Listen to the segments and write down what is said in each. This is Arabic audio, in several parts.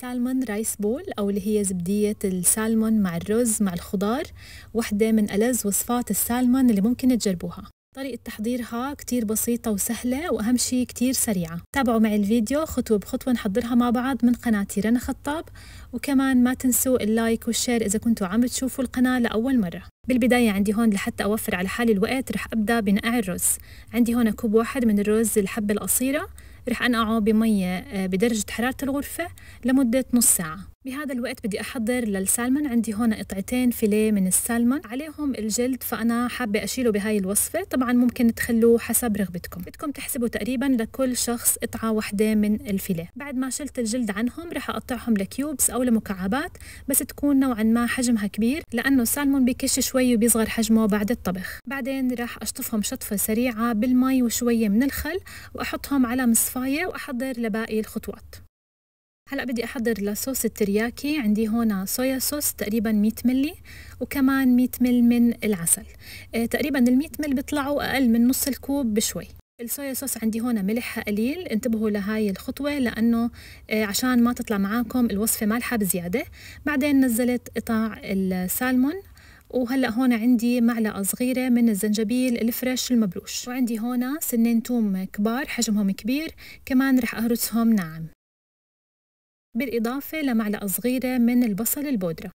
سالمون رايس بول أو اللي هي زبدية السالمون مع الرز مع الخضار واحدة من ألذ وصفات السالمون اللي ممكن تجربوها طريقة تحضيرها كتير بسيطة وسهلة وأهم شي كتير سريعة تابعوا معي الفيديو خطوة بخطوة نحضرها مع بعض من قناتي رنا خطاب وكمان ما تنسوا اللايك والشير إذا كنتوا عم تشوفوا القناة لأول مرة بالبداية عندي هون لحتى أوفر على حالي الوقت رح أبدأ بنقع الرز عندي هون كوب واحد من الرز الحبة القصيرة رح أنقعه بمية آه، بدرجة حرارة الغرفة لمدة نص ساعة بهذا الوقت بدي أحضر للسالمون عندي هون قطعتين فيليه من السالمون عليهم الجلد فأنا حابة أشيله بهاي الوصفة طبعا ممكن تخلوه حسب رغبتكم بدكم تحسبوا تقريبا لكل شخص قطعة واحدة من الفيليه بعد ما شلت الجلد عنهم رح أقطعهم لكيوبس أو لمكعبات بس تكون نوعا ما حجمها كبير لأنه السالمون بكش شوي وبيصغر حجمه بعد الطبخ بعدين رح أشطفهم شطفة سريعة بالمي وشوية من الخل وأحطهم على مصفاية وأحضر لباقي الخطوات هلا بدي احضر لصوص الترياكي عندي هون صويا صوص تقريبا 100 ملي وكمان 100 مل من العسل آه تقريبا ال 100 مل بيطلعوا اقل من نص الكوب بشوي الصويا صوص عندي هون ملحها قليل انتبهوا لهاي الخطوة لأنه آه، عشان ما تطلع معاكم الوصفة مالحة بزيادة بعدين نزلت قطع السالمون وهلا هون عندي معلقه صغيره من الزنجبيل الفريش المبلوش وعندي هون سنين توم كبار حجمهم كبير كمان رح اهرسهم ناعم بالإضافة لمعلقة صغيرة من البصل البودرة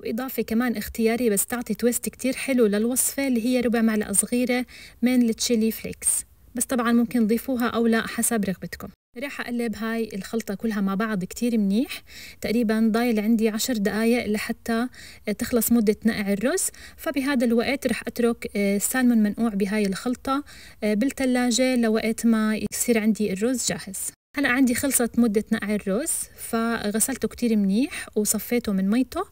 وإضافة كمان اختياري بس تعطي تويست كتير حلو للوصفة اللي هي ربع معلقة صغيرة من التشيلي فليكس بس طبعا ممكن تضيفوها أو لا حسب رغبتكم راح أقلب هاي الخلطة كلها مع بعض كتير منيح تقريبا ضايل عندي عشر دقايق لحتى تخلص مدة نقع الرز فبهذا الوقت راح أترك السالمون آه، منقوع بهاي الخلطة آه، بالتلاجة لوقت ما يصير عندي الرز جاهز هلا عندي خلصت مدة نقع الرز فغسلته كتير منيح وصفيته من ميته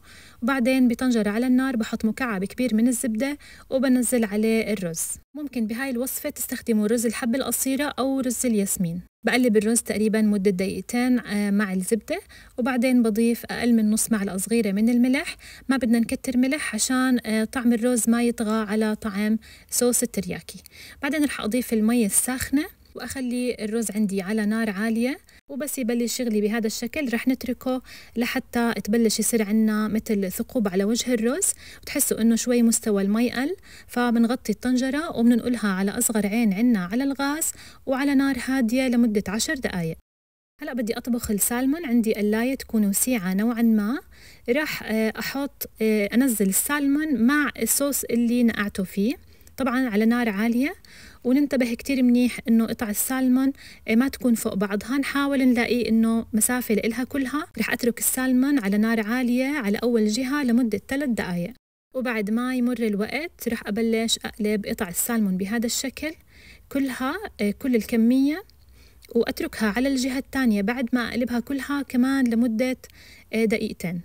وبعدين بطنجرة على النار بحط مكعب كبير من الزبدة وبنزل عليه الرز ممكن بهاي الوصفة تستخدموا رز الحبة القصيرة أو رز الياسمين بقلب الرز تقريبا مدة دقيقتين آه، مع الزبدة وبعدين بضيف أقل من نص معلقة صغيرة من الملح ما بدنا نكتر ملح عشان آه، طعم الرز ما يطغى على طعم صوص الترياكي بعدين رح أضيف المية الساخنة واخلي الرز عندي على نار عاليه وبس يبلش شغلي بهذا الشكل رح نتركه لحتى تبلش يصير عنا مثل ثقوب على وجه الرز وتحسوا انه شوي مستوى المي قل فبنغطي الطنجره وبننقلها على اصغر عين عنا على الغاز وعلى نار هاديه لمده عشر دقائق هلا بدي اطبخ السالمون عندي قلايه تكون وسيعه نوعا ما راح آه، احط آه، انزل السالمون مع الصوص اللي نقعته فيه طبعا على نار عاليه وننتبه كتير منيح انه قطع السالمون آه، ما تكون فوق بعضها نحاول نلاقي انه مسافه لإلها كلها رح اترك السالمون على نار عاليه على اول جهه لمده 3 دقائق وبعد ما يمر الوقت رح ابلش اقلب قطع السالمون بهذا الشكل كلها آه، كل الكميه واتركها على الجهه الثانيه بعد ما اقلبها كلها كمان لمده آه، دقيقتين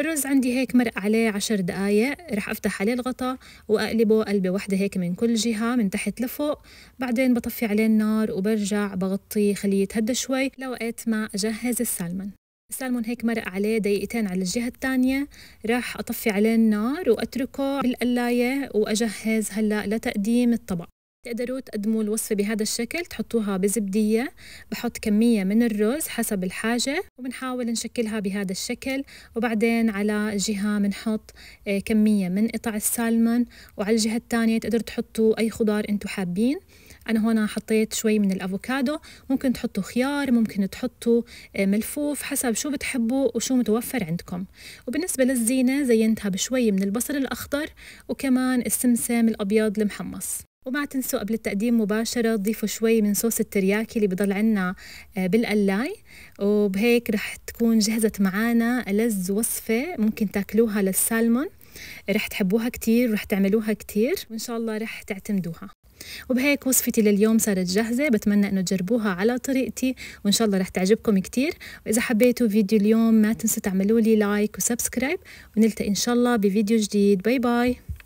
الرز عندي هيك مرق عليه عشر دقايق رح أفتح عليه الغطا وأقلبه قلبة واحدة هيك من كل جهة من تحت لفوق بعدين بطفي عليه النار وبرجع بغطيه خليه يتهدى شوي لوقت ما أجهز السالمون السالمون هيك مرق عليه دقيقتين على الجهة الثانية راح أطفي عليه النار وأتركه بالقلاية وأجهز هلأ لتقديم الطبق تقدروا تقدموا الوصفة بهذا الشكل تحطوها بزبدية بحط كمية من الرز حسب الحاجة وبنحاول نشكلها بهذا الشكل وبعدين على جهة بنحط آه، كمية من قطع السالمون وعلى الجهة الثانية تقدروا تحطوا أي خضار أنتم حابين أنا هنا حطيت شوي من الأفوكادو ممكن تحطوا خيار ممكن تحطوا آه، ملفوف حسب شو بتحبوا وشو متوفر عندكم وبالنسبة للزينة زينتها بشوي من البصل الأخضر وكمان السمسم الأبيض المحمص وما تنسوا قبل التقديم مباشرة تضيفوا شوي من صوص الترياكي اللي بضل عنا آه، بالقلاي وبهيك رح تكون جهزت معانا ألذ وصفة ممكن تاكلوها للسالمون رح تحبوها كتير ورح تعملوها كتير وإن شاء الله رح تعتمدوها وبهيك وصفتي لليوم صارت جاهزة بتمنى أنه تجربوها على طريقتي وإن شاء الله رح تعجبكم كتير وإذا حبيتوا فيديو اليوم ما تنسوا تعملوا لي لايك وسبسكرايب ونلتقي إن شاء الله بفيديو جديد باي باي